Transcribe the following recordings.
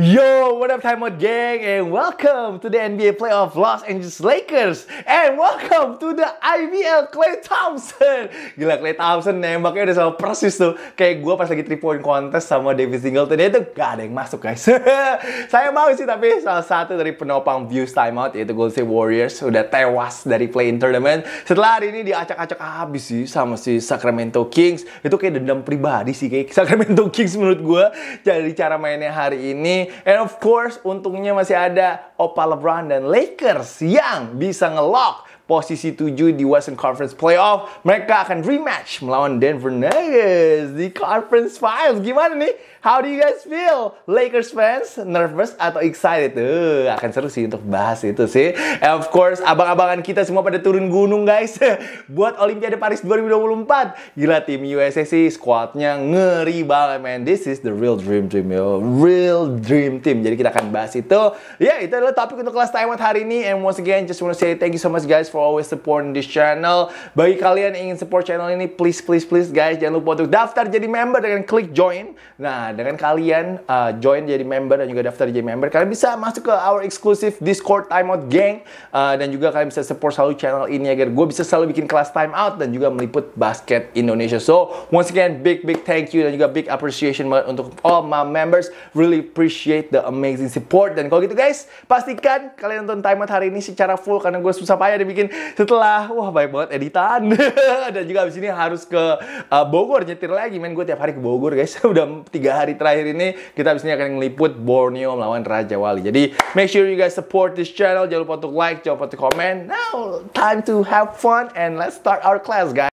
Yo, what up Timeout Gang and welcome to the NBA Playoff Los Angeles Lakers and welcome to the IBL Clay Thompson. Gila Clay Thompson nembaknya udah sama persis tuh. Kayak gue pas lagi 3 point contest sama David Singleton dia itu gak ada yang masuk guys. Saya mau sih tapi salah satu dari penopang views Timeout yaitu Golden State Warriors udah tewas dari play-in tournament. Setelah hari ini diacak-acak habis sih sama si Sacramento Kings. Itu kayak dendam pribadi sih kayak Sacramento Kings menurut gue. Jadi cara mainnya hari ini And of course, untungnya masih ada Opa LeBron dan Lakers yang bisa ngelock posisi 7 di Western Conference Playoff. Mereka akan rematch melawan Denver Nuggets di Conference Finals. Gimana nih? How do you guys feel? Lakers fans, nervous atau excited? Uh, akan seru sih untuk bahas itu sih. And of course, abang-abangan kita semua pada turun gunung guys. Buat Olimpiade Paris 2024. Gila tim USA sih, squadnya ngeri banget man. This is the real dream team yo. Real dream team. Jadi kita akan bahas itu. Ya, yeah, itu adalah topik untuk kelas Taiwan hari ini. And once again, just wanna say thank you so much guys for always supporting this channel. Bagi kalian yang ingin support channel ini, please, please, please guys, jangan lupa untuk daftar jadi member dengan klik join. Nah, Nah, dengan kalian uh, join jadi member dan juga daftar jadi member, kalian bisa masuk ke our exclusive Discord Timeout Gang uh, dan juga kalian bisa support selalu channel ini agar gue bisa selalu bikin kelas timeout dan juga meliput basket Indonesia. So, once again big big thank you dan juga big appreciation banget untuk all my members. Really appreciate the amazing support dan kalau gitu guys, pastikan kalian nonton timeout hari ini secara full karena gue susah payah dibikin setelah wah banyak banget editan dan juga abis ini harus ke uh, Bogor nyetir lagi main gue tiap hari ke Bogor guys udah tiga hari terakhir ini kita biasanya akan meliput Borneo melawan Raja Wali. Jadi make sure you guys support this channel. Jangan lupa untuk like, jangan lupa untuk comment. Now time to have fun and let's start our class guys.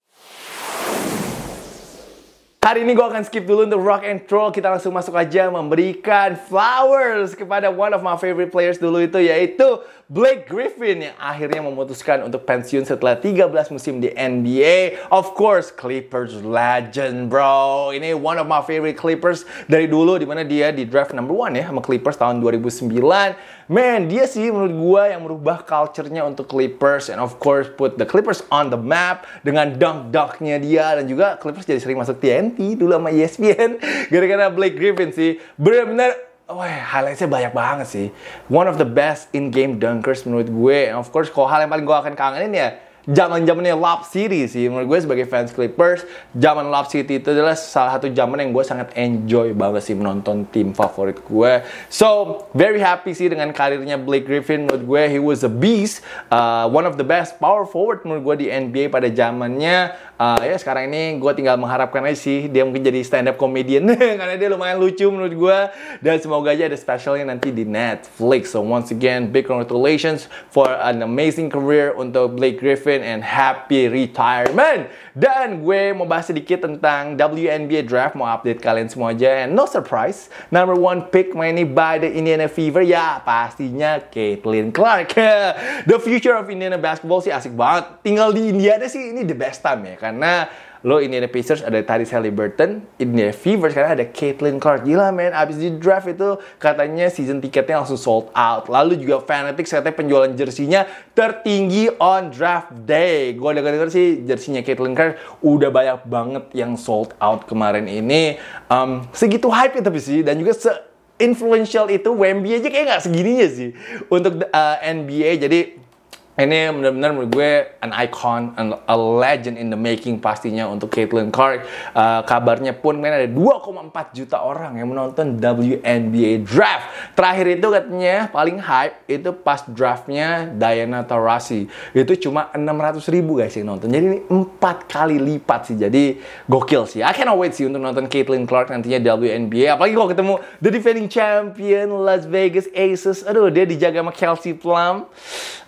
Hari ini gue akan skip dulu untuk rock and roll. Kita langsung masuk aja memberikan flowers kepada one of my favorite players dulu itu yaitu Blake Griffin yang akhirnya memutuskan untuk pensiun setelah 13 musim di NBA. Of course, Clippers legend bro. Ini one of my favorite Clippers dari dulu dimana dia di draft number one ya sama Clippers tahun 2009. Man, dia sih menurut gue yang merubah culture-nya untuk Clippers and of course put the Clippers on the map dengan dunk-dunknya dia dan juga Clippers jadi sering masuk TNT di dulu sama ESPN gara-gara Blake Griffin sih benar-benar Wah, highlightsnya banyak banget sih. One of the best in-game dunkers menurut gue. Of course, kalau hal yang paling gue akan kangenin ya zaman zamannya Lob City sih menurut gue sebagai fans Clippers zaman Lob City itu adalah salah satu zaman yang gue sangat enjoy banget sih menonton tim favorit gue so very happy sih dengan karirnya Blake Griffin menurut gue he was a beast uh, one of the best power forward menurut gue di NBA pada zamannya uh, ya sekarang ini gue tinggal mengharapkan aja sih dia mungkin jadi stand up comedian karena dia lumayan lucu menurut gue dan semoga aja ada specialnya nanti di Netflix so once again big congratulations for an amazing career untuk Blake Griffin and happy retirement dan gue mau bahas sedikit tentang WNBA draft mau update kalian semua aja and no surprise number one pick mainnya by the Indiana Fever ya pastinya Caitlin Clark the future of Indiana basketball sih asik banget tinggal di Indiana sih ini the best time ya kan karena lo ini ada Pacers ada Burton, ini ada Fever karena ada Caitlin Clark. Gila men, abis di draft itu katanya season tiketnya langsung sold out. Lalu juga Fanatic katanya penjualan jersinya tertinggi on draft day. Gue udah denger sih jersinya Caitlin Clark udah banyak banget yang sold out kemarin ini. Um, segitu hype itu sih dan juga se influential itu Wemby aja kayak nggak segininya sih untuk uh, eh, NBA. Jadi ini benar-benar menurut gue an icon, an, a legend in the making pastinya untuk Caitlin Clark. Uh, kabarnya pun main ada 2,4 juta orang yang menonton WNBA draft. Terakhir itu katanya paling hype itu pas draftnya Diana Taurasi. Itu cuma 600 ribu guys yang nonton. Jadi ini 4 kali lipat sih. Jadi gokil sih. I cannot wait sih untuk nonton Caitlin Clark nantinya WNBA. Apalagi kalau ketemu the defending champion Las Vegas Aces. Aduh dia dijaga sama Kelsey Plum.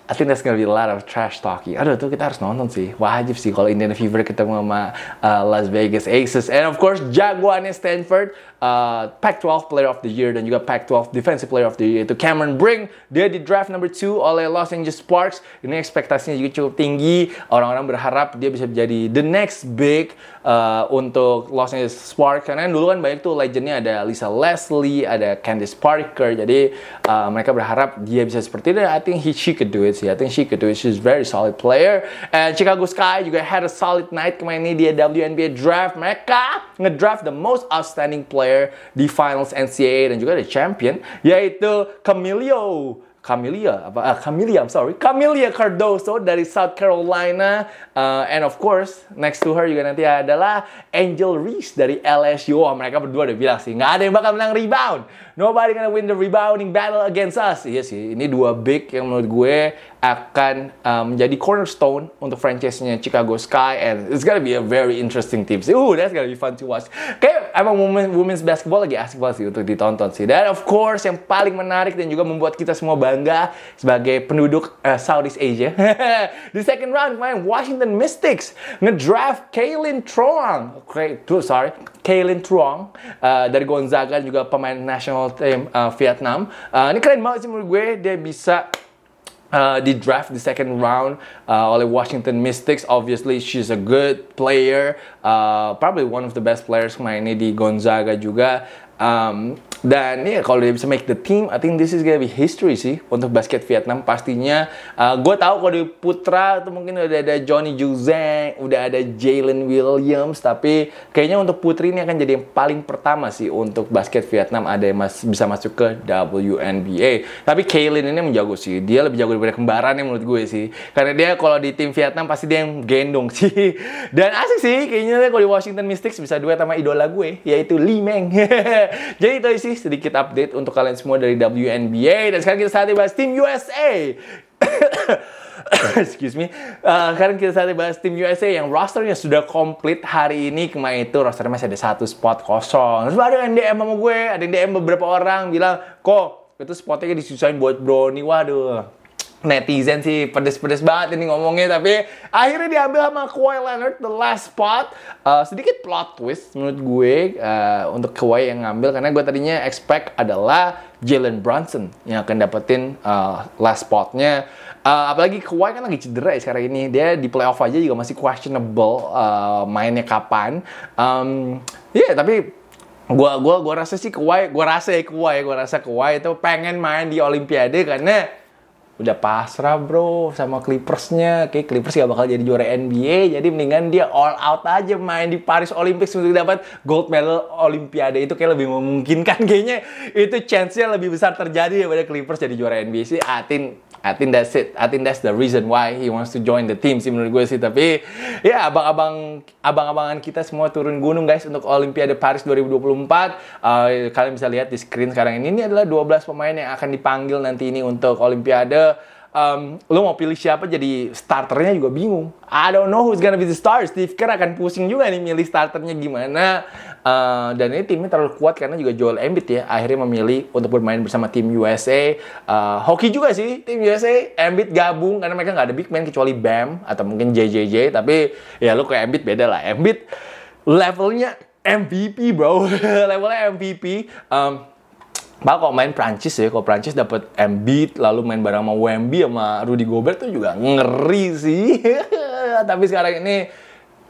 I think there's gonna be a lot of trash talking. Aduh tuh kita harus nonton sih. Wajib sih kalau Indian Fever ketemu sama uh, Las Vegas Aces and of course jagoannya Stanford uh, Pac-12 Player of the Year dan juga Pac-12 Defensive Player of the Year itu Cameron Brink dia di draft number 2 oleh Los Angeles Sparks ini ekspektasinya juga cukup tinggi orang-orang berharap dia bisa menjadi the next big uh, untuk Los Angeles Sparks karena dulu kan banyak tuh legendnya ada Lisa Leslie ada Candice Parker jadi uh, mereka berharap dia bisa seperti itu I think he, she could do it sih I think she could do it she's very solid player and Chicago Sky juga had a solid night kemarin ini Dia WNBA draft mereka ngedraft the most outstanding player The di Finals NCAA dan juga ada Champion yaitu Camilio Camilia, apa uh, ah, Camilia, I'm sorry Camilia Cardoso dari South Carolina uh, and of course next to her juga nanti adalah Angel Reese dari LSU oh, mereka berdua udah bilang sih nggak ada yang bakal menang rebound Nobody gonna win the rebounding battle against us. Iya sih, ini dua big yang menurut gue akan um, menjadi cornerstone untuk franchise-nya Chicago Sky and it's gonna be a very interesting team sih. Uh, that's gonna be fun to watch. Kayak emang women, women's basketball lagi asik banget sih untuk ditonton sih. Dan of course yang paling menarik dan juga membuat kita semua bangga sebagai penduduk uh, Southeast Asia. Di second round main Washington Mystics ngedraft Kaylin Truong. Okay, sorry, Kaylin Truong uh, dari Gonzaga juga pemain national national team eh, uh, Vietnam. Uh, ini keren banget sih menurut gue dia bisa uh, di draft di second round uh, oleh Washington Mystics. Obviously, she's a good player, uh, probably one of the best players main ini di Gonzaga juga. Um, dan ya yeah, kalau dia bisa make the team, I think this is gonna be history sih untuk basket Vietnam pastinya. Uh, gue tahu kalau di putra itu mungkin udah ada Johnny Juzang, udah ada Jalen Williams, tapi kayaknya untuk putri ini akan jadi yang paling pertama sih untuk basket Vietnam ada yang mas bisa masuk ke WNBA. Tapi Kaylin ini menjago sih, dia lebih jago daripada kembarannya menurut gue sih. Karena dia kalau di tim Vietnam pasti dia yang gendong sih. Dan asik sih, kayaknya kalau di Washington Mystics bisa duet sama idola gue, yaitu Li Meng. Jadi itu sih sedikit update untuk kalian semua dari WNBA. Dan sekarang kita saatnya bahas tim USA. Excuse me. Uh, sekarang kita saatnya bahas tim USA yang rosternya sudah komplit hari ini. Kemarin itu rosternya masih ada satu spot kosong. Terus ada yang DM sama gue, ada yang DM beberapa orang bilang, kok itu spotnya disusahin buat Brownie. Waduh, netizen sih pedes-pedes banget ini ngomongnya tapi akhirnya diambil sama Kawhi Leonard the last spot uh, sedikit plot twist menurut gue uh, untuk Kawhi yang ngambil karena gue tadinya expect adalah Jalen Brunson yang akan dapetin uh, last spotnya uh, apalagi Kawhi kan lagi cedera ya sekarang ini dia di playoff aja juga masih questionable uh, mainnya kapan um, ya yeah, tapi gue gua gua rasa sih Kawhi gue rasa ya Kawhi gue rasa Kawhi itu pengen main di Olimpiade karena udah pasrah bro sama Clippersnya kayak Clippers gak bakal jadi juara NBA jadi mendingan dia all out aja main di Paris Olympics untuk dapat gold medal Olimpiade itu kayak lebih memungkinkan kayaknya itu chance-nya lebih besar terjadi daripada Clippers jadi juara NBA sih Atin I think that's it I think that's the reason why he wants to join the team sih menurut gue sih tapi ya abang-abang abang-abangan kita semua turun gunung guys untuk Olimpiade Paris 2024 uh, eh, kalian bisa lihat di screen sekarang ini ini adalah 12 pemain yang akan dipanggil nanti ini untuk Olimpiade um, lo mau pilih siapa jadi starternya juga bingung. I don't know who's gonna be the star. Steve Kerr akan pusing juga nih milih starternya gimana. Uh, dan ini timnya terlalu kuat karena juga Joel Embiid ya akhirnya memilih untuk bermain bersama tim USA. Uh, hoki juga sih tim USA. Embiid gabung karena mereka nggak ada big man kecuali Bam atau mungkin JJJ. Tapi ya lo ke Embiid beda lah. Embiid levelnya MVP bro, levelnya MVP. Um, Malah kalau main Prancis ya, kalau Prancis dapat Embiid, lalu main bareng sama Wemby sama Rudy Gobert tuh juga ngeri sih. Tapi sekarang ini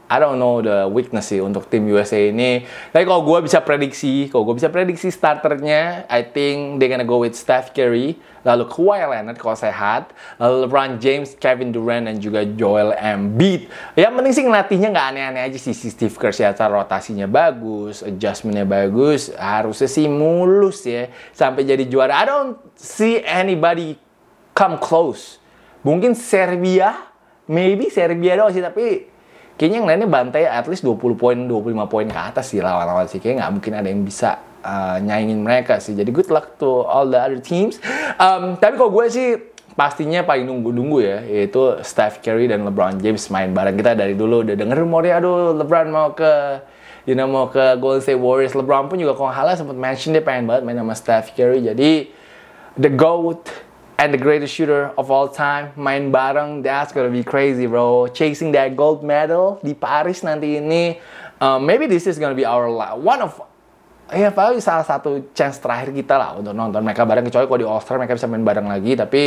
I don't know the weakness sih untuk tim USA ini. Tapi kalau gue bisa prediksi, kalau gue bisa prediksi starternya, I think they gonna go with Steph Curry, lalu Kawhi Leonard kalau sehat, lalu LeBron James, Kevin Durant, dan juga Joel Embiid. Ya, yang penting sih ngelatihnya nggak aneh-aneh aja sih si Steve Kerr ya, rotasinya bagus, adjustmentnya bagus, harusnya sih mulus ya sampai jadi juara. I don't see anybody come close. Mungkin Serbia, maybe Serbia doang sih, tapi kayaknya yang lainnya bantai at least 20 poin 25 poin ke atas sih lawan-lawan sih kayaknya nggak mungkin ada yang bisa uh, nyaingin mereka sih jadi good luck to all the other teams um, tapi kalau gue sih pastinya paling nunggu-nunggu ya yaitu Steph Curry dan LeBron James main bareng kita dari dulu udah denger rumornya aduh LeBron mau ke you know, mau ke Golden State Warriors LeBron pun juga kalau nggak sempat mention dia pengen banget main sama Steph Curry jadi the GOAT and the greatest shooter of all time main bareng that's gonna be crazy bro chasing that gold medal di Paris nanti ini uh, maybe this is gonna be our one of ya paling salah satu chance terakhir kita lah untuk nonton mereka bareng kecuali kalau di Australia mereka bisa main bareng lagi tapi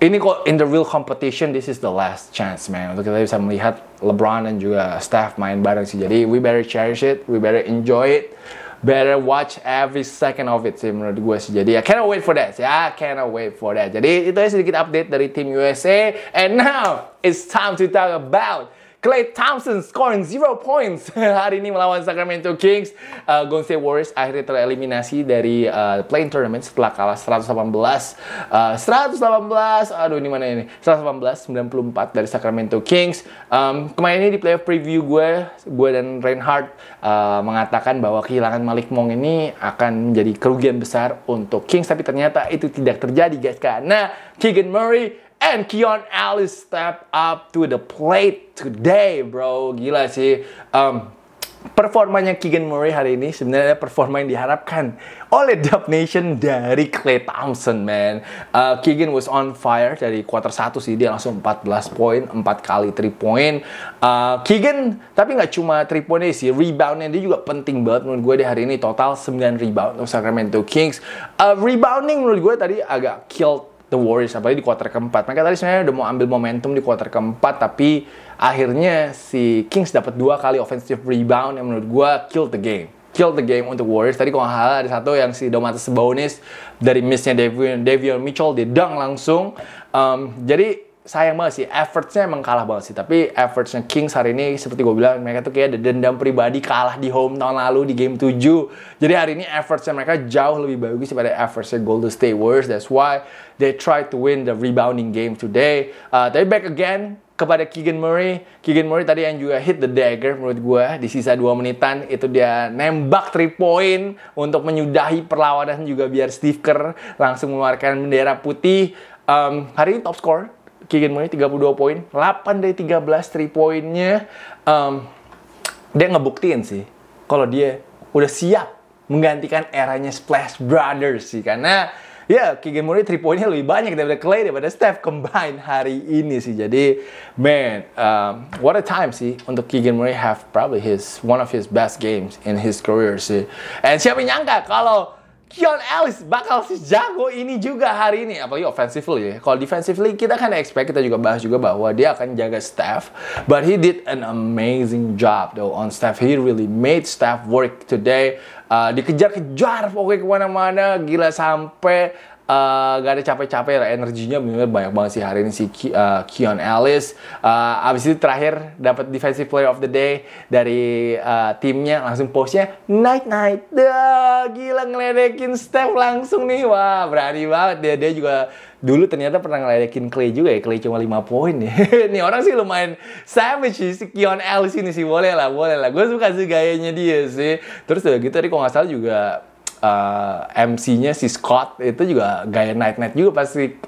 ini kok in the real competition this is the last chance man untuk kita bisa melihat LeBron dan juga Steph main bareng sih jadi we better cherish it we better enjoy it better watch every second of it sih menurut gue sih. Jadi I cannot wait for that ya, cannot wait for that. Jadi itu sedikit update dari tim USA and now it's time to talk about Clay Thompson scoring 0 points hari ini melawan Sacramento Kings. Uh, Golden State Warriors akhirnya tereliminasi dari uh, eh, playing tournament setelah kalah 118 uh, 118 aduh ini mana ini 118 94 dari Sacramento Kings. Um, kemarin ini di playoff preview gue gue dan Reinhardt uh, mengatakan bahwa kehilangan Malik Monk ini akan menjadi kerugian besar untuk Kings tapi ternyata itu tidak terjadi guys karena Keegan Murray And Keon Ellis step up to the plate today, bro. Gila sih. Um, performanya Keegan Murray hari ini sebenarnya performa yang diharapkan oleh Dub Nation dari Clay Thompson, man. Uh, Keegan was on fire dari quarter 1 sih, dia langsung 14 poin, 4 kali 3 point. Uh, Keegan, tapi nggak cuma 3 poinnya sih, reboundnya dia juga penting banget menurut gue di hari ini. Total 9 rebound untuk Sacramento Kings. Uh, rebounding menurut gue tadi agak killed the Warriors apalagi di kuarter keempat. Mereka tadi sebenarnya udah mau ambil momentum di kuarter keempat tapi akhirnya si Kings dapat dua kali offensive rebound yang menurut gue kill the game. Kill the game untuk Warriors. Tadi kalau hal ada satu yang si Domantas Sabonis dari missnya Davion, Davion Mitchell dia dunk langsung. Um, jadi sayang banget sih effortnya emang kalah banget sih tapi effortnya Kings hari ini seperti gue bilang mereka tuh kayak ada dendam pribadi kalah di home tahun lalu di game 7 jadi hari ini effortnya mereka jauh lebih bagus daripada effortnya Golden State Warriors that's why they try to win the rebounding game today uh, tapi back again kepada Keegan Murray Keegan Murray tadi yang juga hit the dagger menurut gue di sisa 2 menitan itu dia nembak 3 point untuk menyudahi perlawanan juga biar Steve Kerr langsung mengeluarkan bendera putih um, hari ini top score Keegan Murray 32 poin, 8 dari 13 3 poinnya. Um, dia ngebuktiin sih kalau dia udah siap menggantikan eranya Splash Brothers sih karena ya Keegan Murray 3 poinnya lebih banyak daripada Clay daripada Steph combine hari ini sih jadi man um, what a time sih untuk Keegan Murray have probably his one of his best games in his career sih and siapa yang nyangka kalau Kion Ellis bakal jago ini juga hari ini. Apalagi offensively ya. Kalau defensively kita kan expect, kita juga bahas juga bahwa dia akan jaga Steph. But he did an amazing job though on Steph. He really made Steph work today. Uh, dikejar-kejar pokoknya kemana-mana. Gila sampai uh, gak ada capek-capek lah energinya bener banyak banget sih hari ini si Ki, uh, eh, Kion Ellis uh, abis itu terakhir dapat defensive player of the day dari uh, timnya langsung postnya night night Duh, gila ngeledekin Steph langsung nih wah berani banget dia dia juga dulu ternyata pernah ngeledekin Clay juga ya Clay cuma 5 poin ya ini orang sih lumayan savage sih si Kion Ellis ini sih boleh lah boleh lah gue suka sih gayanya dia sih terus udah gitu tadi kok nggak salah juga uh, eh, MC-nya si Scott itu juga gaya night night juga pasti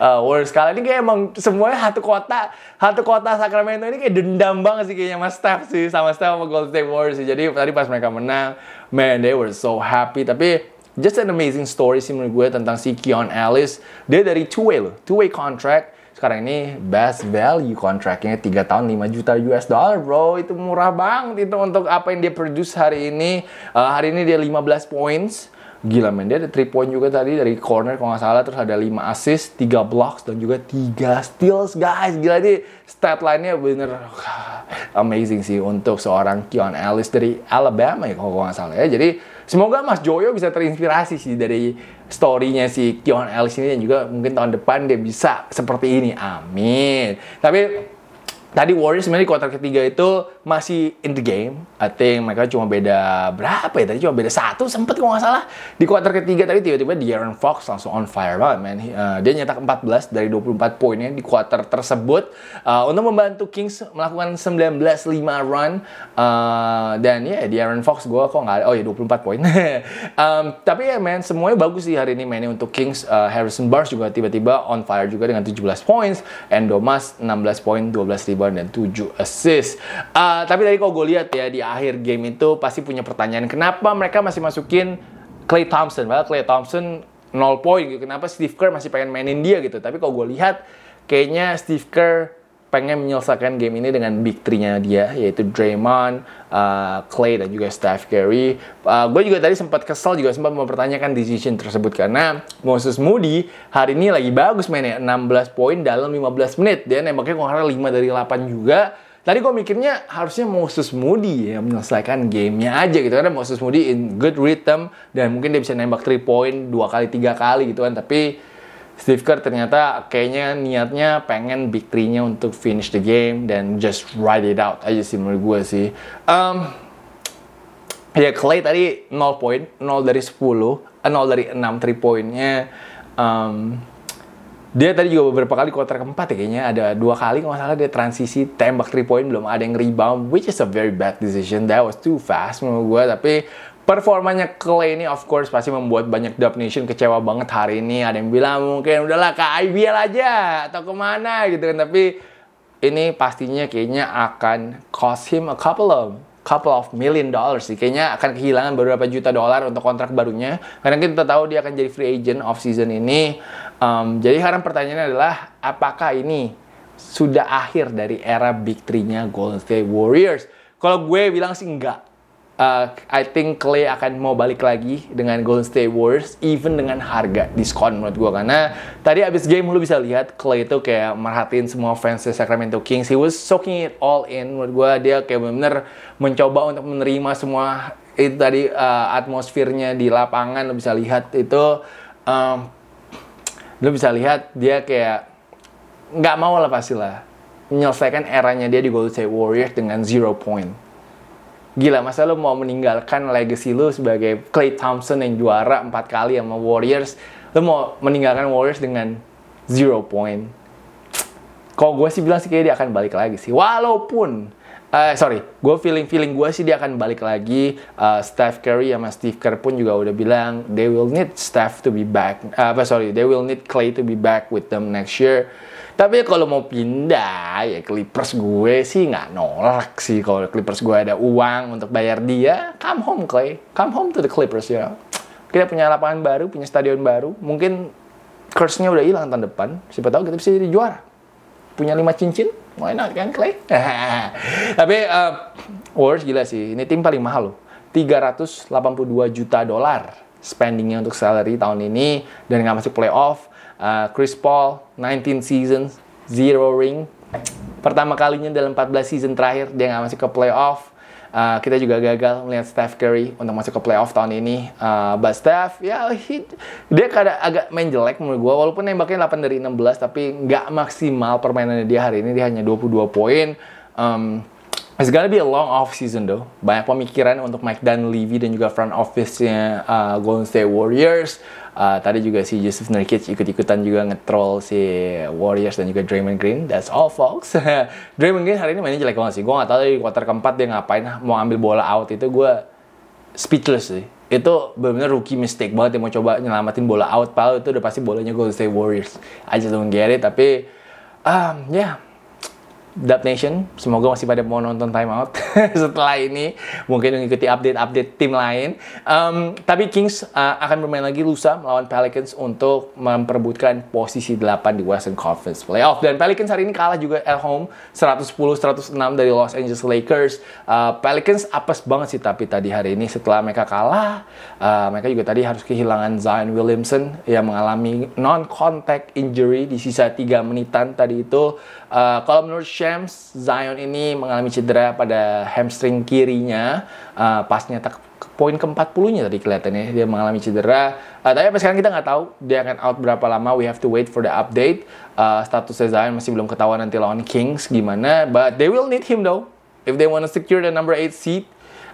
uh, eh, worst sekali ini kayak emang semuanya satu kota satu kota Sacramento ini kayak dendam banget sih kayaknya sama Steph sih sama Steph sama Golden State Warriors sih jadi tadi pas mereka menang man they were so happy tapi just an amazing story sih menurut gue tentang si Keon Ellis dia dari two way loh two way contract sekarang ini best value contractnya 3 tahun 5 juta US dollar bro itu murah banget itu untuk apa yang dia produce hari ini uh, hari ini dia 15 points gila men dia ada 3 point juga tadi dari corner kalau nggak salah terus ada 5 assist 3 blocks dan juga 3 steals guys gila ini stat line-nya bener amazing sih untuk seorang Keon Ellis dari Alabama ya kalau nggak salah ya jadi semoga Mas Joyo bisa terinspirasi sih dari story-nya si Keon Ellis ini dan juga mungkin tahun depan dia bisa seperti ini amin tapi tadi Warriors sebenarnya di kuarter ketiga itu masih in the game. I think mereka cuma beda berapa ya? Tadi cuma beda satu sempat kalau nggak salah. Di kuarter ketiga tadi tiba-tiba di De'Aaron Fox langsung on fire banget, man. Uh, dia nyetak 14 dari 24 poinnya di kuarter tersebut uh, untuk membantu Kings melakukan 19-5 run. Uh, dan ya yeah, De'Aaron Fox gue kok nggak ada. Oh ya yeah, 24 poin. um, tapi ya yeah, man, semuanya bagus sih hari ini mainnya untuk Kings. Uh, Harrison Barnes juga tiba-tiba on fire juga dengan 17 points. Endomas 16 poin, 12 ribu rebound dan 7 assist. Uh, tapi tadi kalau gue lihat ya di akhir game itu pasti punya pertanyaan kenapa mereka masih masukin Clay Thompson. Padahal Clay Thompson 0 poin gitu. Kenapa Steve Kerr masih pengen mainin dia gitu. Tapi kalau gue lihat kayaknya Steve Kerr pengen menyelesaikan game ini dengan big three-nya dia yaitu Draymond, uh, Clay dan juga Steph Curry. Uh, gue juga tadi sempat kesel juga sempat mempertanyakan decision tersebut karena Moses Moody hari ini lagi bagus mainnya 16 poin dalam 15 menit dia nembaknya kurang 5 dari 8 juga. Tadi gue mikirnya harusnya Moses Moody ya menyelesaikan gamenya aja gitu karena Moses Moody in good rhythm dan mungkin dia bisa nembak 3 poin dua kali tiga kali gitu kan tapi Steve Kerr ternyata kayaknya niatnya pengen big three-nya untuk finish the game dan just ride it out aja sih menurut gue sih. Um, ya Clay tadi 0 point, 0 dari 10, 0 eh, dari 6 3 poinnya. Um, dia tadi juga beberapa kali quarter keempat ya kayaknya ada dua kali kalau salah dia transisi tembak 3 point belum ada yang rebound which is a very bad decision that was too fast menurut gue tapi Performanya Clay ini of course pasti membuat banyak Dub Nation kecewa banget hari ini. Ada yang bilang mungkin udahlah ke IBL aja atau kemana gitu kan. Tapi ini pastinya kayaknya akan cost him a couple of couple of million dollars sih. Kayaknya akan kehilangan beberapa juta dolar untuk kontrak barunya. Karena kita tahu dia akan jadi free agent off season ini. Um, jadi sekarang pertanyaannya adalah apakah ini sudah akhir dari era big three-nya Golden State Warriors? Kalau gue bilang sih enggak uh, I think Clay akan mau balik lagi dengan Golden State Warriors even dengan harga diskon menurut gue karena tadi abis game lu bisa lihat Clay itu kayak merhatiin semua fans di Sacramento Kings he was soaking it all in menurut gue dia kayak bener-bener mencoba untuk menerima semua itu tadi uh, atmosfernya di lapangan lu bisa lihat itu um, lu bisa lihat dia kayak nggak mau lah pasti lah menyelesaikan eranya dia di Golden State Warriors dengan zero point gila masa lo mau meninggalkan legacy lo sebagai Clay Thompson yang juara empat kali sama Warriors lo mau meninggalkan Warriors dengan zero point kalau gue sih bilang sih kayak dia akan balik lagi sih walaupun Uh, sorry, gue feeling feeling gue sih dia akan balik lagi. Uh, Steph Curry sama Steve Kerr pun juga udah bilang they will need Steph to be back. Uh, sorry, they will need Clay to be back with them next year. Tapi kalau mau pindah ya Clippers gue sih nggak nolak sih kalau Clippers gue ada uang untuk bayar dia. Come home Clay, come home to the Clippers ya. You know? Kita punya lapangan baru, punya stadion baru. Mungkin curse-nya udah hilang tahun depan. Siapa tahu kita bisa jadi juara. Punya lima cincin, why not kan Clay? Tapi uh, eh, Warriors gila sih. Ini tim paling mahal loh. 382 juta dolar spendingnya untuk salary tahun ini dan nggak masuk playoff uh, Chris Paul 19 seasons zero ring pertama kalinya dalam 14 season terakhir dia nggak masuk ke playoff Uh, kita juga gagal melihat Steph Curry untuk masuk ke playoff tahun ini. Uh, but Steph, ya yeah, dia kadang agak main jelek menurut gue. Walaupun nembaknya 8 dari 16, tapi nggak maksimal permainannya dia hari ini. Dia hanya 22 poin. Um, It's gonna be a long off season though. Banyak pemikiran untuk Mike Levy dan juga front office-nya uh, Golden State Warriors. Uh, tadi juga si Joseph Nurkic ikut-ikutan juga nge-troll si Warriors dan juga Draymond Green. That's all folks. Draymond Green hari ini mainnya jelek banget sih. Gue gak tau di quarter keempat dia ngapain. Mau ambil bola out itu gue speechless sih. Itu benar-benar rookie mistake banget yang mau coba nyelamatin bola out. Padahal itu udah pasti bolanya Golden State Warriors. I just don't get it. Tapi um, ya yeah Dub Nation, semoga masih pada mau nonton Time Out setelah ini, mungkin mengikuti update-update tim lain. Um, tapi Kings uh, akan bermain lagi lusa melawan Pelicans untuk memperebutkan posisi 8 di Western Conference Playoff. Dan Pelicans hari ini kalah juga at home 110-106 dari Los Angeles Lakers. Uh, Pelicans apes banget sih tapi tadi hari ini setelah mereka kalah, uh, mereka juga tadi harus kehilangan Zion Williamson yang mengalami non-contact injury di sisa 3 menitan tadi itu. Uh, kalau menurut Shams, Zion ini mengalami cedera pada hamstring kirinya uh, eh, pas ke poin ke-40-nya tadi kelihatannya dia mengalami cedera. Uh, tapi apa sekarang kita nggak tahu dia akan out berapa lama. We have to wait for the update. Uh, statusnya Zion masih belum ketahuan nanti lawan Kings gimana. But they will need him though if they want to secure the number 8 seat.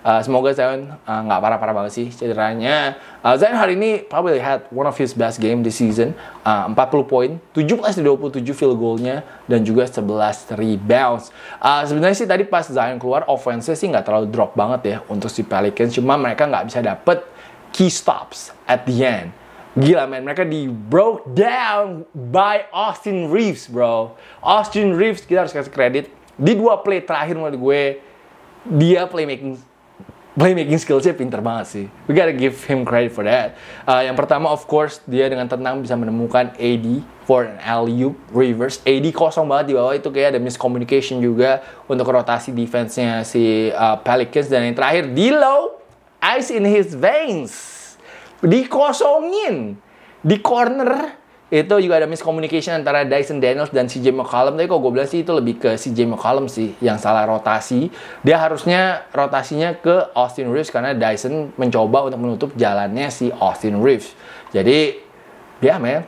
Eh, semoga Zion eh, nggak uh, parah-parah banget sih cederanya. Uh, Zion hari ini probably had one of his best game this season. Uh, 40 poin, 17 dari 27 field goalnya dan juga 11 rebounds. Uh, Sebenarnya sih tadi pas Zion keluar offense sih nggak terlalu drop banget ya untuk si Pelicans. Cuma mereka nggak bisa dapet key stops at the end. Gila men, mereka di broke down by Austin Reeves bro. Austin Reeves kita harus kasih kredit. Di dua play terakhir menurut gue, dia playmaking playmaking skillsnya pinter banget sih. We gotta give him credit for that. Uh, yang pertama of course dia dengan tenang bisa menemukan AD for an alley reverse. AD kosong banget di bawah itu kayak ada miscommunication juga untuk rotasi defense-nya si uh, Pelicans dan yang terakhir di low ice in his veins dikosongin di corner itu juga ada miscommunication antara Dyson Daniels dan CJ McCollum tapi kok gue bilang sih itu lebih ke CJ McCollum sih yang salah rotasi dia harusnya rotasinya ke Austin Reeves karena Dyson mencoba untuk menutup jalannya si Austin Reeves jadi dia ya, yeah, men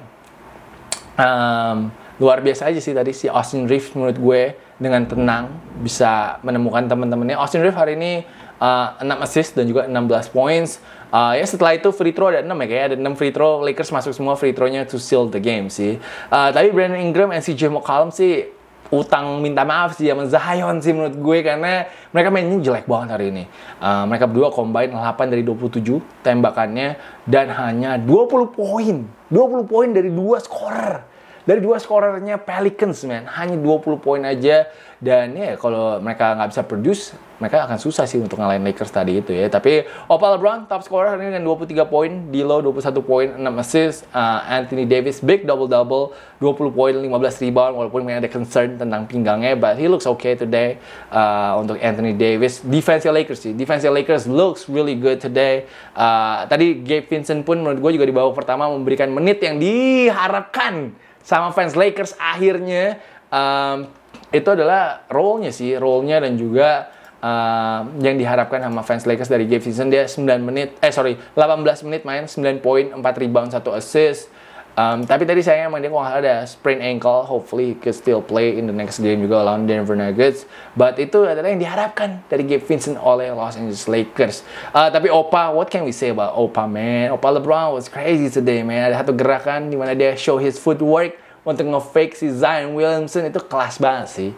um, luar biasa aja sih tadi si Austin Reeves menurut gue dengan tenang bisa menemukan teman-temannya Austin Reeves hari ini uh, eh, 6 assist dan juga 16 points. Uh, ya setelah itu free throw ada 6 ya kayak ada 6 free throw Lakers masuk semua free throw-nya to seal the game sih. Uh, tapi Brandon Ingram and CJ McCollum sih utang minta maaf sih sama Zion sih menurut gue karena mereka mainnya jelek banget hari ini. Uh, mereka berdua combine 8 dari 27 tembakannya dan hanya 20 poin. 20 poin dari dua scorer dari dua skorernya Pelicans man, hanya 20 poin aja dan ya kalau mereka nggak bisa produce mereka akan susah sih untuk ngalahin Lakers tadi itu ya. Tapi Opal Brown top scorer ini dengan 23 poin, Dilo 21 poin, 6 assist, uh, Anthony Davis big double double 20 poin, 15 rebound walaupun mereka ada concern tentang pinggangnya but he looks okay today uh, untuk Anthony Davis. Defensive Lakers sih, defensive Lakers looks really good today. Uh, tadi Gabe Vincent pun menurut gue juga di bawah pertama memberikan menit yang diharapkan sama fans Lakers akhirnya um, itu adalah role-nya sih, role-nya dan juga uh, yang diharapkan sama fans Lakers dari Gabe Vincent dia 9 menit eh sorry 18 menit main 9 poin 4 rebound 1 assist Um, tapi tadi saya emang dia ada sprain ankle, hopefully he could still play in the next game juga lawan Denver Nuggets. But itu adalah yang diharapkan dari Gabe Vincent oleh Los Angeles Lakers. Uh, tapi Opa, what can we say about Opa man? Opa LeBron was crazy today man. Ada satu gerakan di mana dia show his footwork untuk nge-fake si Zion Williamson itu kelas banget sih.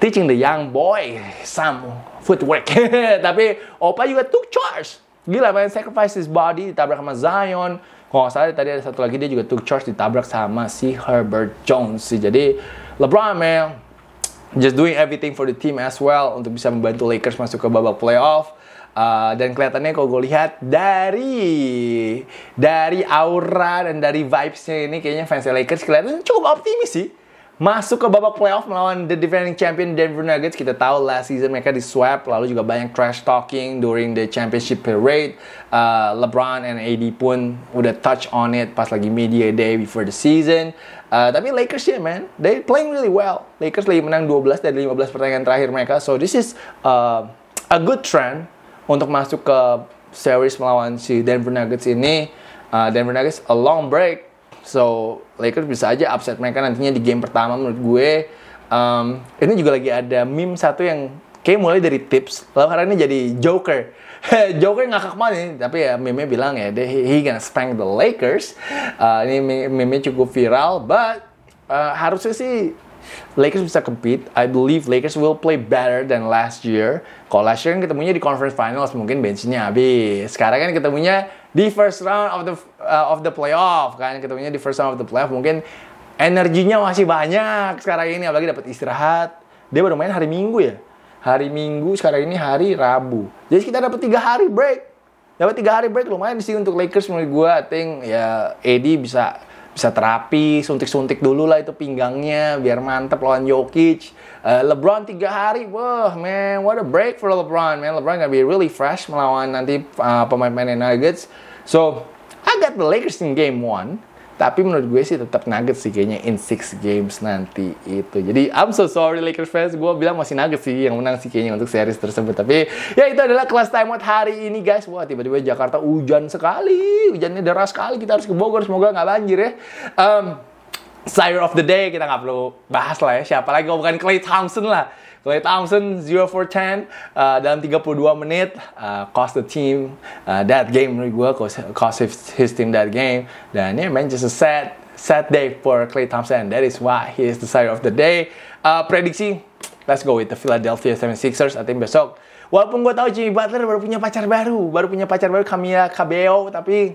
Teaching the young boy some footwork. tapi Opa juga took charge. Gila man, sacrifice his body, ditabrak sama Zion kalau nggak salah tadi ada satu lagi dia juga took charge ditabrak sama si Herbert Jones sih. Jadi LeBron man just doing everything for the team as well untuk bisa membantu Lakers masuk ke babak playoff. Uh, dan kelihatannya kalau gue lihat dari dari aura dan dari vibesnya ini kayaknya fans Lakers kelihatannya cukup optimis sih masuk ke babak playoff melawan the defending champion Denver Nuggets. Kita tahu last season mereka di swap, lalu juga banyak trash talking during the championship parade. Uh, LeBron and AD pun udah touch on it pas lagi media day before the season. Uh, tapi Lakers ya man, they playing really well. Lakers lagi menang 12 dari 15 pertandingan terakhir mereka. So this is uh, a good trend untuk masuk ke series melawan si Denver Nuggets ini. Uh, Denver Nuggets a long break So Lakers bisa aja upset mereka nantinya di game pertama menurut gue. Um, ini juga lagi ada meme satu yang kayak mulai dari tips lalu hari ini jadi Joker. Joker ngakak banget nih, tapi ya meme bilang ya he, he gonna spank the Lakers. Uh, ini meme cukup viral, but uh, harusnya sih Lakers bisa compete. I believe Lakers will play better than last year. Kalau last year kan ketemunya di conference finals mungkin bench-nya habis. Sekarang kan ketemunya di first round of the uh, of the playoff kan ketemunya di first round of the playoff mungkin energinya masih banyak sekarang ini apalagi dapat istirahat dia baru main hari Minggu ya hari Minggu sekarang ini hari Rabu jadi kita dapat tiga hari break dapat tiga hari break lumayan sih untuk Lakers menurut gue I think ya Edi bisa bisa terapi suntik-suntik dulu lah itu pinggangnya biar mantep lawan Jokic Eh, LeBron tiga hari, wah man, what a break for LeBron, man. LeBron gonna be really fresh melawan nanti uh, pemain-pemain Nuggets. So, I got the Lakers in game one. Tapi menurut gue sih tetap Nuggets sih kayaknya in six games nanti itu. Jadi I'm so sorry Lakers fans, gue bilang masih Nuggets sih yang menang sih kayaknya untuk series tersebut. Tapi ya itu adalah kelas timeout hari ini guys. Wah tiba-tiba Jakarta hujan sekali, hujannya deras sekali. Kita harus ke Bogor, semoga nggak banjir ya. Um, Sire of the Day kita nggak perlu bahas lah ya siapa lagi kalau oh, bukan Clay Thompson lah Clay Thompson 0 for 10 uh, eh, dalam 32 menit uh, cost the team uh, that game menurut gue cost, cost his, team that game dan ini yeah, man just a sad sad day for Clay Thompson and that is why he is the Sire of the Day uh, prediksi let's go with the Philadelphia 76ers I think besok walaupun gue tahu Jimmy Butler baru punya pacar baru baru punya pacar baru Camilla Cabello tapi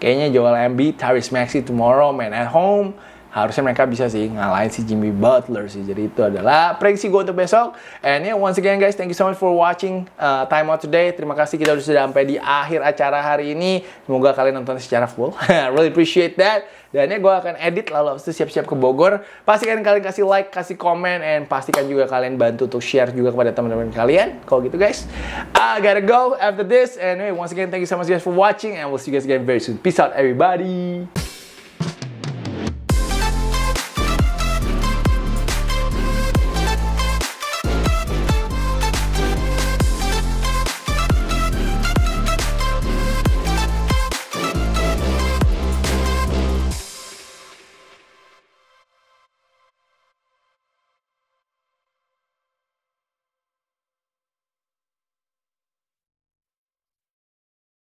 Kayaknya Joel Embiid, Tyrese Maxey tomorrow, main at home harusnya mereka bisa sih ngalahin si Jimmy Butler sih. Jadi itu adalah prediksi gue untuk besok. And yeah, once again guys, thank you so much for watching uh, Time Out Today. Terima kasih kita sudah sampai di akhir acara hari ini. Semoga kalian nonton secara full. really appreciate that. Dan ya gue akan edit lalu abis itu siap-siap ke Bogor. Pastikan kalian kasih like, kasih komen, and pastikan juga kalian bantu untuk share juga kepada teman-teman kalian. Kalau gitu guys, I gotta go after this. And anyway, once again, thank you so much guys for watching. And we'll see you guys again very soon. Peace out everybody.